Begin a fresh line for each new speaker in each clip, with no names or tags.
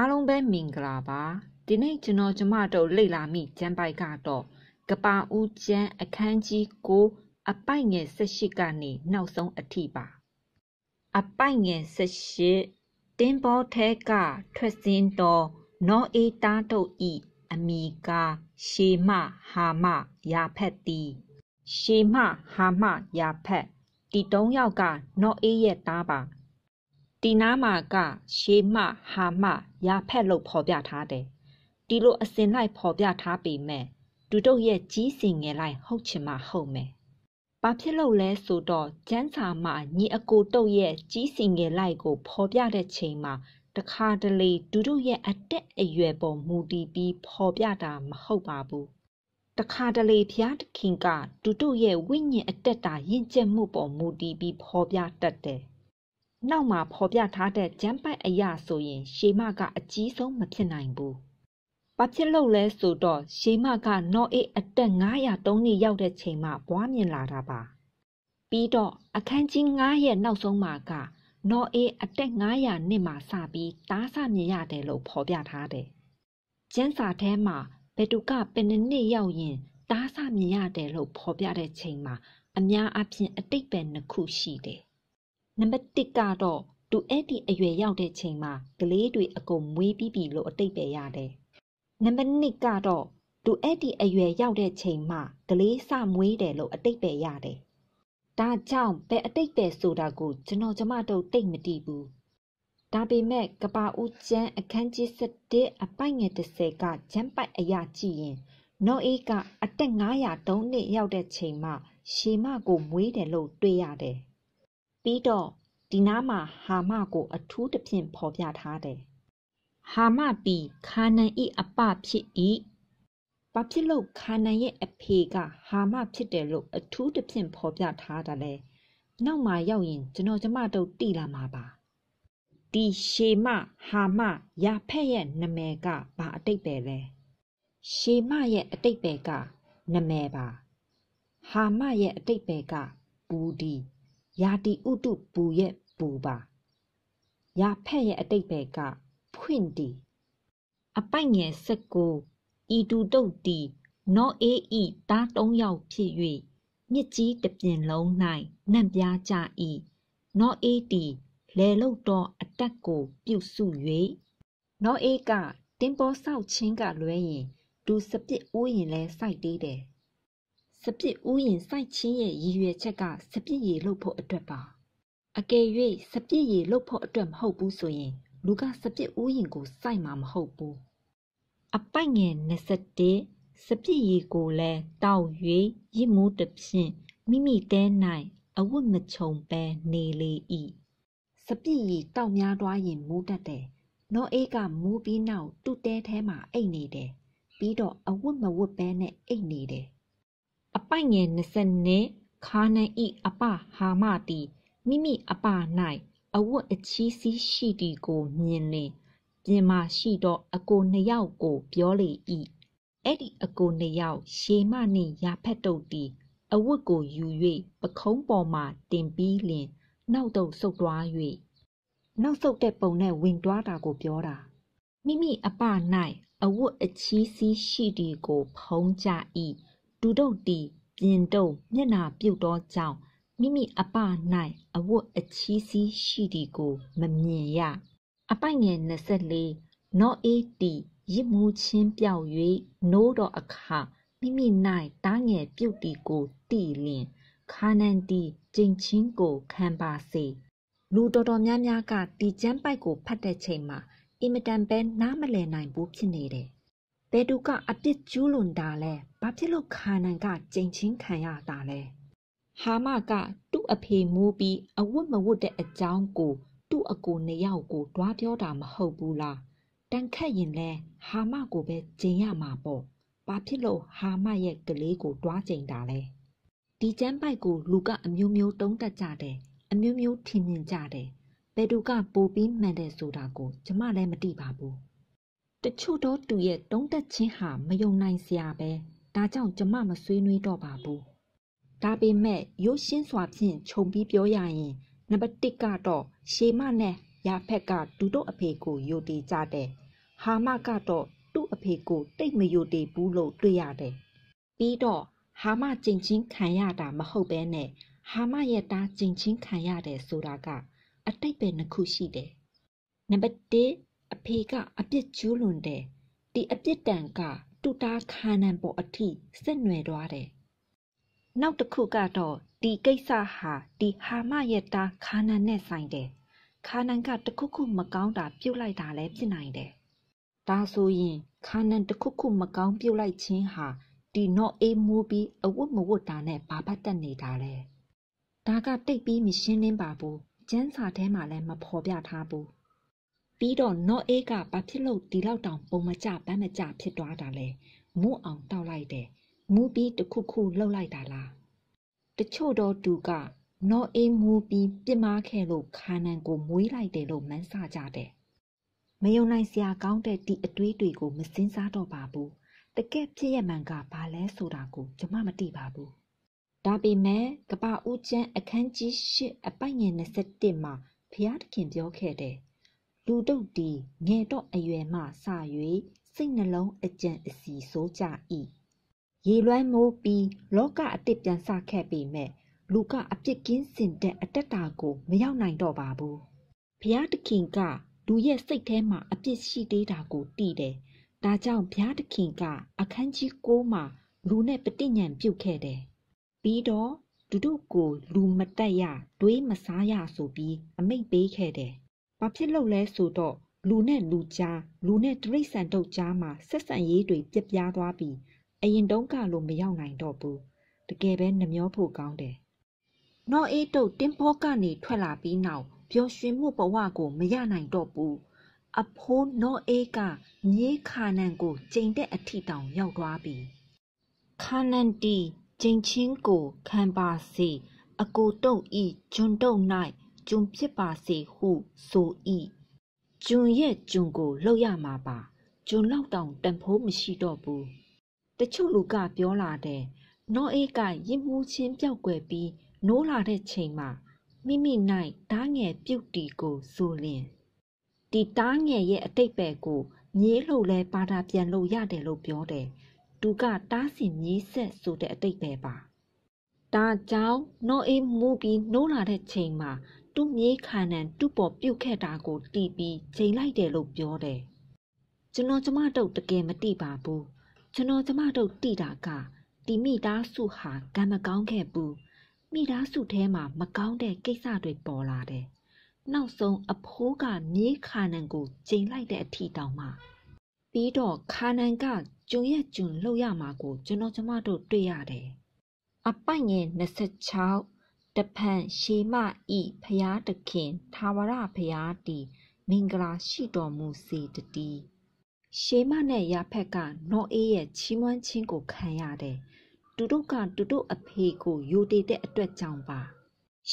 အားလုံးပဲမင်္ဂလာပါဒီနေ့ကျွန်တော်ကျမတို့လေ့လာမိကျမ်းပိုက်ကတော့ကပာဦးကျမ်းအခန်းကြီး9အပိုက်ငယ်18ကနေနောက်ဆုံးအထိပါ အပိုက်ငယ်18တင်းပေါ်ထဲကထွက်စင်းတော်နောအေတာတို့ဤအမိကာရှေမဟာမယာဖက်တီရှေမဟာမယာဖက်ဒီ၃ယောက်ကနောအေရဲ့သားပါဒီနားမှာကရေမှဟာမှရာဖက်လို့ဖော်ပြထားတယ်ဒီလိုအစင်လိုက်ဖော်ပြထားပေမဲ့သူတို့ရဲ့ကြီးစင်ငယ်လိုက်ဟုတ်ချင်မှဟုတ်မယ်ဘာဖြစ်လို့လဲဆိုတော့ကျန်းစာမှာညီအကိုတုတ်ရဲ့ကြီးစင်ငယ်လိုက်ကိုဖော်ပြတဲ့ချိန်မှာ တခါတလေသူတို့ရဲ့အတက်အရွယ်ပေါ်မူတည်ပြီးဖော်ပြတာမဟုတ်ပါဘူးတခါတလေဘုရားသခင်ကသူတို့ရဲ့ဝိညာဉ်အတက်တာရင့်ကျက်မှုပေါ်မူတည်ပြီးဖော်ပြတတ်တယ်နောက်မှာဖော်ပြထားတဲ့ဂျမ်းပိုက်အရာဆိုရင် ရှေမကအကြီးဆုံးမဖြစ်နိုင်ဘူး။ဘာဖြစ်လို့လဲဆိုတော့ရှေမကနော်အေးအတက်903နှစ်ရောက်တဲ့ချိန်မှာဘွားမြင်လာတာပါ။ပြီးတော့အခန်းကြီး9ရဲ့နောက်ဆုံးမှာက နော်အေးအတက်900နှစ်မှာစပြီးတားဆမြင်ရတယ်လို့ဖော်ပြထားတယ်။ကျန်းစာထဲမှာဘယ်သူကပင်နှစ်ရောက်ရင်တားဆမြင်ရတယ်လို့ဖော်ပြတဲ့ချိန်မှာအများအပြားအတိတ်ပဲနှစ်ခုရှိတယ်နံပါတ်1ကတော့သူအဲ့ဒီအရွယ်ရောက်တဲ့ချိန်မှာကလေးတွေအကုန်မွေးပြီးပြီလို့အတိတ်ပဲရတယ်။နံပါတ်2ကတော့သူအဲ့ဒီအရွယ်ရောက်တဲ့ချိန်မှာကလေးစမွေးတယ်လို့အတိတ်ပဲရတယ်။ဒါကြောင့်ဘယ်အတိတ်ပဲဆိုတာကိုကျွန်တော်ကျမတို့တိတ်မတည်ဘူး။ဒါပေမဲ့ကပါဦးကျန်းအခန်းကြီး7အပိုက်ငယ်30ကဂျမ်းပိုက်အရာကြည့်ရင်နော်အေးကအသက်903နှစ်ရောက်တဲ့ချိန်မှာ ရှီမကိုမွေးတယ်လို့တွေ့ရတယ်။ပြီးတော့ဒီနားမှာဟာမကို အထူးသဖြင့်ဖော်ပြထားတယ်။ဟာမသည်ခါနန်၏အပဖြစ်၏။ဘာဖြစ်လို့ခါနန်ရဲ့အဖေကဟာမဖြစ်တယ်လို့အထူးသဖြင့်ဖော်ပြထားတာလဲ။နောက်မှရောက်ရင်ကျွန်တော်ကျမတို့တိလာမှာပါ။ဒီရှေမဟာမယာဖက်ရဲ့နာမည်ကဘာအတိတ်ပဲလဲ။ရှေမရဲ့အတိတ်ပဲကနာမည်ပါ။ဟာမရဲ့အတိတ်ပဲကဘူးဒီ။ယာတိဥတုပူရဲ့ပူပါယာဖက်ရဲ့အတိတ်ဘက်ကဖွင့်တီအပိုက်ငယ်19ဤတူတုတ်တီနောအေဤသား၃ယောက်ဖြစ်၍မြစ်ကြီးတစ်ပြင်လုံး၌နံ့ပြားကြ၏နောအေတီလေလုတ်တော်အတက်ကိုပြုစု၍နောအေကတင်ပေါ်ဆောက်ချင်းကလွဲရင်ဒူစပစ်အိုးရင်လဲစိုက်သေးတယ်စပစ်ဥယင်စိုက်ချင်းရဲ့ရည်ရွယ်ချက်ကစပစ်ရည်လုပ်ဖို့အတွက်ပါအကယ်၍စပစ်ရည်လုပ်ဖို့အတွက်မဟုတ်ဘူးဆိုရင် လူကစပစ်ဥယင်ကိုစိုက်မှာမဟုတ်ဘူးအပိုက်ငယ်27စပစ်ရည်ကိုလည်းတောက်၍ရစ်မိုးတစ်ဖြင့်မိမိတဲ၌အဝတ်မခြုံပဲနေလေ၏စပစ်ရည်တောက်များသွားရင်မိုးတတ်တယ်နော်အေးကမူးပြီးနောက်သူ့တဲထဲမှာအိတ်နေတယ်ပြီးတော့အဝတ်မဝတ်ပဲနဲ့အိတ်နေတယ်အပိုက်ငယ်20နှင့်ခါနန်၏အပဟာမသည်မိမိအပ၌အဝတ်အချည်းစည်းရှိသည်ကိုမြင်လျှင်ပြင်မာရှိသောအကိုနှစ်ယောက်ကိုပြောလေ၏အဲ့ဒီအကိုနှစ်ယောက် ရှေမနှင့်ယာဖက်တို့သည်အဝတ်ကိုယူ၍ပခုံးပေါ်မှတင်ပြီးလျင်နောက်သို့ဆုတ်သွား၍နောက်ဆုတ်တဲ့ပုံနဲ့ဝင်သွားတာကိုပြောတာမိမိအပ၌အဝတ်အချီးစီးရှိသည်ကိုဖုံးကြ၏ဒူတုတ်တီပြင်တုံမျက်နာပြုတ်တော့ကြောင့်မိမိအပ၌အဝတ်အချီးစီးရှိသည်ကို မမြင်ရအပိုက်ငယ်24 not at ရစ်မှုချင်းပြောက်၍ no တော့အခါမိမိ၌တားငယ်ပြုတ်တီကိုတီလင်ခါနန်တီကျင်ချင်းကိုခံပါစေလူတော်တော်များများကတီကျမ်းပိုက်ကိုဖတ်တဲ့ချိန်မှာအင်မတန်ပဲနားမလည်နိုင်ဘူးဖြစ်နေတယ်ဘယ်သူကအပြစ်ကျူးလွန်တာလဲဘာဖြစ်လို့ခါနန်ကကြိမ်ချင်းခံရတာလဲဟာမကသူ့အဖေမိုးပြီးအဝတ်မဝတ်တဲ့အကြောင်းကို သူ့အကိုနှစ်ယောက်ကိုတွားပြောတာမဟုတ်ဘူးလားတန်ခတ်ရင်လဲဟာမကိုပဲဂျင်ရမှာပေါ့ဘာဖြစ်လို့ဟာမရဲ့ကလေးကိုတွားကြိမ်တာလဲဒီကျမ်းပိုက်ကိုလူကအမျိုးမျိုးတုံးတက်ကြတယ်အမျိုးမျိုးထင်မြင်ကြတယ်ဘယ်သူကပိုပြီးမှန်တယ်ဆိုတာကိုကျမလည်းမသိပါဘူးတချို့တော့သူရဲ့တုံးတက်ခြင်းဟာမယုံနိုင်စရာပဲဒါကြောင့်ကျမမဆွေးနွေးတော့ပါဘူးဒါပေမဲ့ရိုးရှင်းစွာဖြင့်ခြုံပြီးပြောရရင်နံပါတ်1ကတော့ရှေမနဲ့ရာဖက်ကဒူတို့အဖေကိုယိုတီကြတယ်ဟာမကတော့သူ့အဖေကိုတိတ်မယိုတီဘူးလို့တွေ့ရတယ်ပြီးတော့ဟာမကြင်ချင်းခံရတာမဟုတ်ပဲနဲ့ဟာမရဲ့တားကြင်ချင်းခံရတယ်ဆိုတာကအတိတ်ပဲနှစ်ခုရှိတယ်နံပါတ်1အဖေကအပြစ်ကျူးလွန်တယ်ဒီအပြစ်ဒဏ်က တူတာခါနံပေါ်အထိဆက်နွယ်သွားတယ်နောက်တစ်ခုကတော့ဒီကိစ္စဟာဒီဟာမရဲ့တာခါနံနဲ့ဆိုင်တယ်ခါနံကတခုခုမကောင်းတာပြုတ်လိုက်တာလည်းဖြစ်နိုင်တယ်ဒါဆိုရင်ခါနံတခုခုမကောင်းပြုတ်လိုက်ခြင်းဟာဒီနော့အေးမိုးပြီးအဝတ်မဝတ်တာနဲ့ဘာပတ်တက်နေတာလဲဒါကတိတ်ပြီးမရှင်းလင်းပါဘူးကျန်းစာထဲမှာလည်းမဖော်ပြထားဘူးပြီးတော့နော့အေးကဘာဖြစ်လို့ဒီလောက်တောင်ပုံမကျပန်းမကျဖြစ်သွားတာလဲမူးအောင်တောက်လိုက်တယ်မူးပြီးတခုခုလှုပ်လိုက်တာလားတချို့တော့သူကနော့အေးမူးပြီးပြစ်မားခဲ့လို့ခါနန်ကိုမွေးလိုက်တယ်လို့မှန်းဆကြတယ်မယုံနိုင်စရာကောင်းတဲ့ဒီအတွေးတွေကို မစင်စားတော့ပါဘူးတကယ်ဖြစ်ရမှန်ကဘာလဲဆိုတာကို ကျမမသိပါဘူးဒါပေမဲ့ကပ္ပဦးကျန်းအခန်းကြီး၈အပိုင်ငယ်၂၁မှာဘုရားသခင်ပြောခဲ့တယ်လူတုတ်တီငယ်တော့အရွယ်မှစ၍စိတ်နှလုံးအကြံအစီစိုးကြ၏ရေလွှမ်းမိုးပြီးလောကအတစ်ပြန်စခဲ့ပေမဲ့လူကအပြစ်ကင်းစင်တဲ့အတ္တတာကိုမရောက်နိုင်တော့ပါဘူးဘုရားသခင်ကလူရဲ့စိတ်ထဲမှာအပြစ်ရှိသေးတာကိုသိတယ်ဒါကြောင့်ဘုရားသခင်ကအခန်းကြီး6မှာလူနဲ့ပဋိညာဉ်ပြုတ်ခဲ့တယ်ပြီးတော့သူတို့ကိုလူမတက်ရတွေးမစားရဆိုပြီးအမိန့်ပေးခဲ့တယ်။ဘာဖြစ်လို့လဲဆိုတော့လူနဲ့လူကြားလူနဲ့တရိษံတုတ်ကြားမှာဆက်ဆံရေးတွေပြက်ပြားသွားပြီးအရင်တုန်းကလိုမရောက်နိုင်တော့ဘူး။တကယ်ပဲနှမျောဖို့ကောင်းတယ်။နော်အေးတုတ်တင်းဖောကနေထွက်လာပြီးနောက်ပျော်ရွှင်မှုဘဝကိုမရနိုင်တော့ဘူး။အဖိုးနော်အေးကညေးခါနန်ကိုကျိန်တဲ့အထီတောင်ရောက်သွားပြီ။ခါနန်တီကျိန်ချင်းကိုခံပါစေအကိုတုတ်ဤဂျွန်တုတ်၌ကျွန်ဖြစ်ပါစေဟုဆို၏ကျွန်ရဲ့ကျွန်ကိုလှုပ်ရမှာပါကျွန်လောက်တောင်တန်ဖိုးမရှိတော့ဘူးတချို့လူကပြောလာတယ်နောအေးကရင်းမှုချင်းပြောက်ွယ်ပြီးနိုးလာတဲ့ချိန်မှာမိမိ၌ဓာငယ်ပြုတ်တီကိုဆိုလင်ဒီဓာငယ်ရဲ့အတိတ်ပဲကိုညည်းလို့လဲပါတာပြန်လို့ရတယ်လို့ပြောတယ်သူကတားစင်မြေးဆက်ဆိုတဲ့အတိတ်ပဲပါဒါကြောင့်နောအေးမူပြီးနိုးလာတဲ့ချိန်မှာသူ့မြေးခါနန်သူ့ပေါ်ပြုတ်ခဲ့တာကိုတီးပြီးချိန်လိုက်တယ်လို့ပြောတယ်။ကျွန်တော်ကျမတို့တကယ်မတိပါဘူး။ကျွန်တော်ကျမတို့တိတာကတီမိသားစုဟာကံမကောင်းခဲ့ဘူး။မိသားစုထဲမှာမကောင်းတဲ့ကိစ္စတွေပေါ်လာတယ်။နောက်ဆုံးအဖိုးကမြေးခါနန်ကိုချိန်လိုက်တဲ့အထီတောင်မှပြီးတော့ခါနန်ကကျုံရက်ကျုံလှုပ်ရမှာကို ကျွန်တော်ကျမတို့တွေ့ရတယ်။အပိုင်ငယ်26တဖန်ရှေမဤဖျားတခင်သာဝရဖျားတီမင်္ဂလာရှိတော်မူစေတတိရှေမနဲ့ယာဖက်က နောအေးရဲ့ချီးမွမ်းခြင်းကိုခံရတယ်သူတို့ကသူတို့အဖေကိုယိုတည်တဲ့အတွက်ကြောင့်ပါ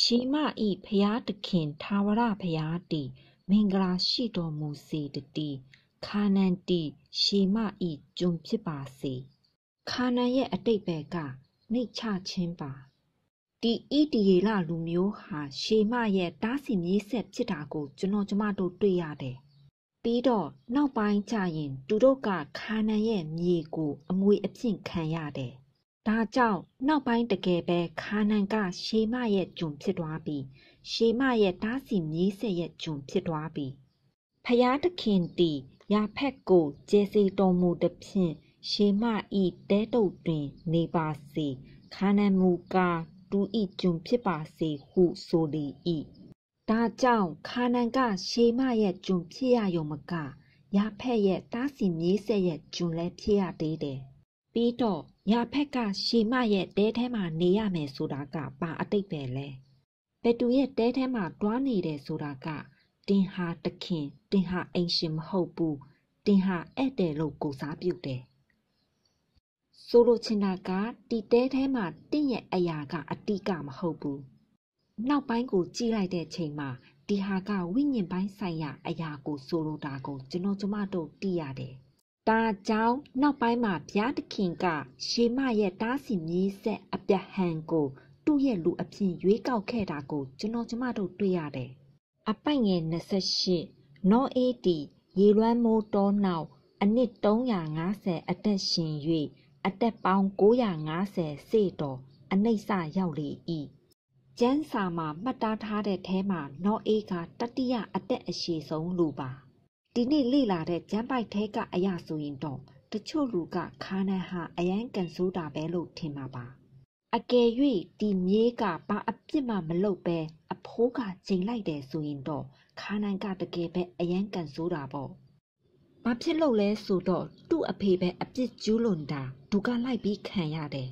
ရှေမဤဖျားတခင်သာဝရဖျားတီမင်္ဂလာရှိတော်မူစေတတိခါနန်တီရှေမဤဂျုံဖြစ်ပါစေခါနန်ရဲ့အတိတ်ဘက်ကနှိတ်ချခြင်းပါဒီ ETA လလူမျိုးဟာ ရှေမရဲ့တားဆီမြေးဆက်ဖြစ်တာကို ကျွန်တော်ကျမတို့တွေ့ရတယ်။ပြီးတော့နောက်ပိုင်းကျရင်သူတို့ကခါနန်ရဲ့မြေကိုအမွေအဖြစ်ခံရတယ်။ဒါကြောင့်နောက်ပိုင်းတကယ်ပဲခါနန်ကရှေမရဲ့ဂျုံဖြစ်သွားပြီးရှေမရဲ့တားဆီမြေးဆက်ရဲ့ဂျုံဖြစ်သွားပြီးဖျားတခင်တီရာဖက်ကိုကျဲစီတော်မူသဖြင့်ရှေမဤတဲတုတ်တွင် နေပါစေခါနန်မူကာသူ၏ကျွန်ဖြစ်ပါစေဟုဆိုလေ၏ဒါကြောင့်ခါနန်ကရှေမရဲ့ကျွန်ဖြစ်ရယုံမကယာဖက်ရဲ့တားစီမြေးဆက်ရဲ့ကျွန်လည်းဖြစ်ရသေးတယ်ပြီးတော့ယာဖက်ကရှေမရဲ့တဲထဲမှာနေရမယ်ဆိုတာကဘာအတိတ်ပဲလဲဘတူရဲ့တဲထဲမှာတွားနေတယ်ဆိုတာကတင်ဟာတခင်တင်ဟာအိမ်ရှင်မဟုတ်ဘူးတင်ဟာဧည့်တယ်လို့ကိုစားပြုတ်တယ်ဆိုလိုချင်တာကတီတဲထဲမှာတင့်ရဲ့အရာကအတိကမဟုတ်ဘူးနောက်ပိုင်းကိုကြည့်လိုက်တဲ့ချိန်မှာဒီဟာကဝိညာဉ်ပိုင်းဆိုင်ရာအရာကို ဆိုလိုတာကိုကျွန်တော်ကျမတို့သိရတယ်ဒါကြောင့်နောက်ပိုင်းမှာဗျာဒခင်ကရှေမရဲ့တားစီမြေးဆက်အပြဟံကိုသူ့ရဲ့လူအဖြစ်ရွေးကောက်ခဲ့တာကိုကျွန်တော်ကျမတို့တွေ့ရတယ်။အပိုင်ငယ်28 No AD ရေလွမ်းမိုးတောနောက်အနှစ်350အသက်ရှင်၍အသက်ပေါင်း950စေတော်အနှိမ့်စရောက်လေ၏ကျန်းစာမှာမှတ်သားထားတဲ့ထဲမှာ နော်အေးကတတိယအသက်အရှည်ဆုံးလူပါဒီနေ့လေ့လာတဲ့ကျန်းပိုက်ထဲကအရာဆိုရင်တော့တချို့လူကခါနန်ဟာအယံကန်ဆိုးတာပဲလို့ထင်မှာပါအကယ်၍ဒီမြေးကဘာအပြစ်မှမလုပ်ပဲအဖိုးကချိန်လိုက်တယ်ဆိုရင်တော့ခါနန်ကတကယ်ပဲအယံကန်ဆိုးတာပေါ့ဘာဖြစ်လို့လဲဆိုတော့သူ့အဖေပဲအပြစ်ကျူးလွန်တာသူကလိုက်ပြီးခံရတယ်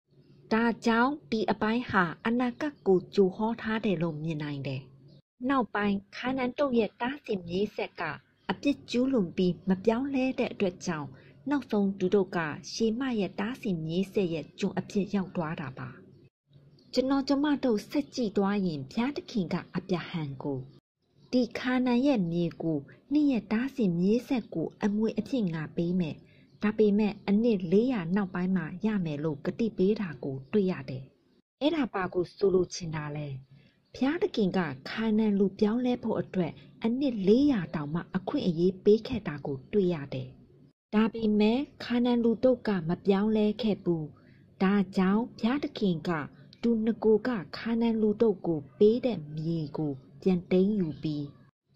။ဒါကြောင့်ဒီအပိုင်းဟာအနာကတ်ကိုကြိုဟောထားတယ်လို့မြင်နိုင်တယ်။နောက်ပိုင်းခါနန်တုတ်ရဲ့တားဆင်မြေးဆက်ကအပြစ်ကျူးလွန်ပြီးမပြောင်းလဲတဲ့အတွက်ကြောင့်နောက်ဆုံးသူတို့ကရှေမရဲ့တားဆင်မြေးဆက်ရဲ့ကျွန်းအဖြစ်ရောက်သွားတာပါ။ကျွန်တော်ကျမတို့ဆက်ကြည့်သွားရင်ဘုရားသခင်ကအပြဟံကိုဒီခါနန်ရဲ့မြေကိုနှစ်ရက်တားစီမြေးဆက်ကိုအမွေအဖြစ်ငါပေးမယ်။ဒါပေမဲ့အနစ်400နောက်ပိုင်းမှာရမယ်လို့ကတိပေးတာကို တွေ့ရတယ်။အဲ့ဒါပါကိုဆိုလိုချင်တာလဲ။ဖျားတခင်ကခါနန်လူပြောင်းလဲဖို့အတွက်အနစ်400တောင်မှအခွင့်အရေးပေးခဲ့တာကိုတွေ့ရတယ်။ဒါပေမဲ့ခါနန်လူတို့ကမပြောင်းလဲခဲ့ဘူး။ဒါကြောင့်ဖျားတခင်ကသူငကိုကခါနန်လူတို့ကိုပေးတဲ့မြေကိုပြန်တိမ်းယူပြီး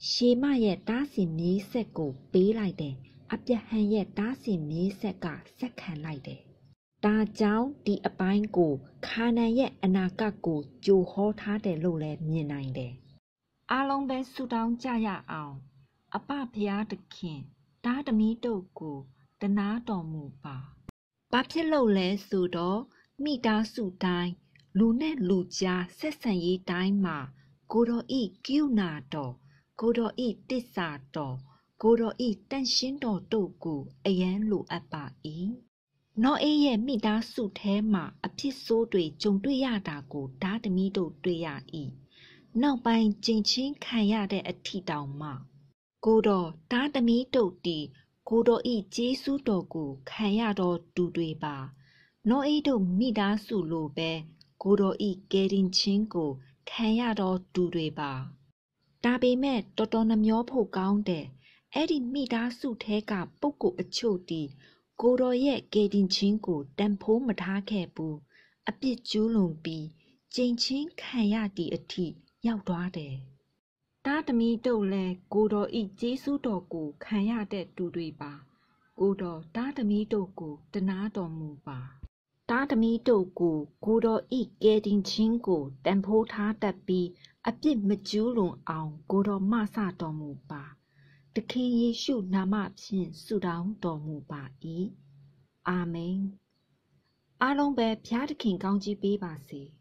ရှေမရဲ့တားစင်မြေးဆက်ကိုပေးလိုက်တယ်။အပြဟန်ရဲ့တားစင်မြေးဆက်ကဆက်ခံလိုက်တယ်။ဒါကြောင့်ဒီအပိုင်းကိုခါနန်ရဲ့အနာကကိုကြိုဟောထားတယ်လို့လည်းမြင်နိုင်တယ်။အားလုံးပဲဆူတောင်းကြရအောင်။အပဖျားတခင်တားသမီးတို့ကိုတနာတော်မူပါ။ဘာဖြစ်လို့လဲဆိုတော့မိသားစုတိုင်းလူနဲ့လူကြားဆက်ဆံရေးတိုင်းမှာကိုတော်ဤကိုနာတော်ကိုတော်ဤတစ္ဆာတော်ကိုတော်ဤတန်ရှင်းတော်တို့ကိုအယံလိုအပ်ပါ၏နော်အေးရဲ့မိသားစုထဲမှာအဖြစ်ဆိုးတွေကြုံတွေ့ရတာကိုဓာသမီးတို့တွေ့ရ၏နောက်ပိုင်းကြင်ချင်းခံရတဲ့အထီတောင်မှ ကိုတော်ဓာသမီးတို့တီကိုတော်ဤဂျေစုတော်ကို ခံရတော်သူတွေပါ နော်အေးတို့မိသားစုလိုပဲကိုတော်ဤကယ်တင်ခြင်းကိုခံရတော့သူတွေပါဒါပေမဲ့တော်တော်နှမျောဖို့ကောင်းတယ်အဲ့ဒီမိသားစုထဲကပုဂ္ဂိုလ်အချို့တီကိုတော်ရဲ့ကေတင်ချင်းကိုတန်ဖိုးမထားခဲ့ဘူးအပြစ်ကျူးလွန်ပြီးကြိမ်ချင်းခံရသည့်အထိရောက်သွားတယ်တားသမီးတို့လည်းကိုတော်ဤကျေးဇူးတော်ကိုခံရတဲ့သူတွေပါကိုတော်တားသမီးတို့ကိုတနာတော်မူပါတားသမီးတို့ကိုကိုတော်ဤကယ်တင်ခြင်းကိုတန်ဖိုးထားတတ်ပြီးအပြစ်မကျူးလွန်အောင်ကိုတော်မဆတော်မူပါသခင်ယေရှုနာမဖြင့်ဆုတောင်းတော်မူပါ၏အာမင်အားလုံးပဲဘုရားသခင်ကောင်းချီးပေးပါစေ။